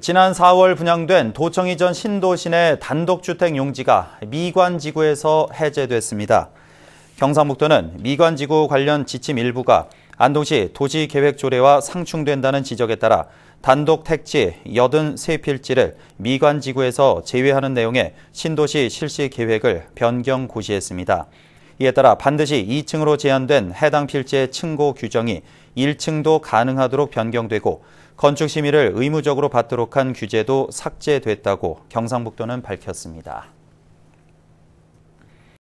지난 4월 분양된 도청 이전 신도시내 단독주택 용지가 미관지구에서 해제됐습니다. 경상북도는 미관지구 관련 지침 일부가 안동시 도시계획조례와 상충된다는 지적에 따라 단독 택지 83필지를 미관지구에서 제외하는 내용의 신도시 실시 계획을 변경 고시했습니다. 이에 따라 반드시 2층으로 제한된 해당 필지의 층고 규정이 1층도 가능하도록 변경되고 건축 심의를 의무적으로 받도록 한 규제도 삭제됐다고 경상북도는 밝혔습니다.